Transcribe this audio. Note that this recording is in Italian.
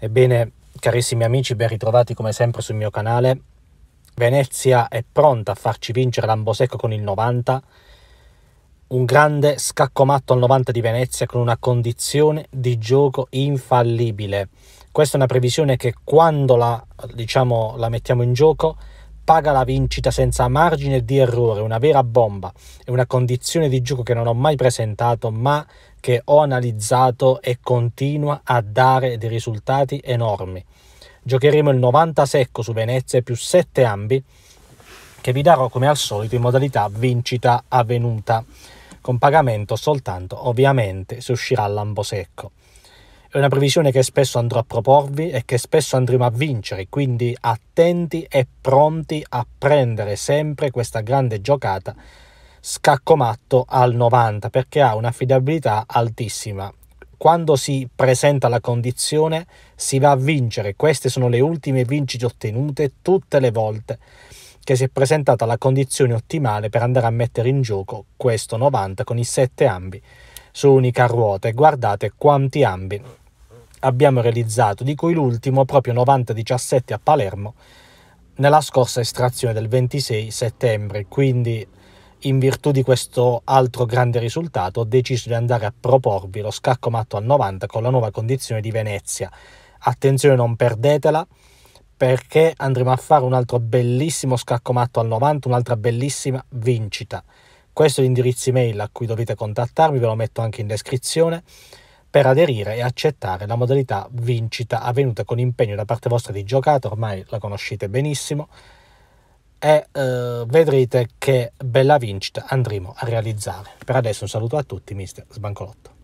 Ebbene, carissimi amici, ben ritrovati come sempre sul mio canale. Venezia è pronta a farci vincere l'Ambosecco con il 90. Un grande scacco matto al 90 di Venezia con una condizione di gioco infallibile. Questa è una previsione che quando la, diciamo, la mettiamo in gioco paga la vincita senza margine di errore, una vera bomba, è una condizione di gioco che non ho mai presentato ma che ho analizzato e continua a dare dei risultati enormi. Giocheremo il 90 secco su Venezia più 7 ambi che vi darò come al solito in modalità vincita avvenuta con pagamento soltanto ovviamente se uscirà l'ambo secco. È una previsione che spesso andrò a proporvi e che spesso andremo a vincere, quindi attenti e pronti a prendere sempre questa grande giocata scaccomatto al 90 perché ha un'affidabilità altissima. Quando si presenta la condizione si va a vincere, queste sono le ultime vincite ottenute tutte le volte che si è presentata la condizione ottimale per andare a mettere in gioco questo 90 con i 7 ambi su unica ruota e guardate quanti ambi abbiamo realizzato, di cui l'ultimo proprio 90-17 a Palermo nella scorsa estrazione del 26 settembre, quindi in virtù di questo altro grande risultato ho deciso di andare a proporvi lo scacco matto al 90 con la nuova condizione di Venezia. Attenzione, non perdetela perché andremo a fare un altro bellissimo scacco matto al 90, un'altra bellissima vincita. Questo è l'indirizzo email a cui dovete contattarmi, ve lo metto anche in descrizione per aderire e accettare la modalità vincita avvenuta con impegno da parte vostra di giocata, ormai la conoscete benissimo e eh, vedrete che bella vincita andremo a realizzare. Per adesso un saluto a tutti, mister Sbancolotto.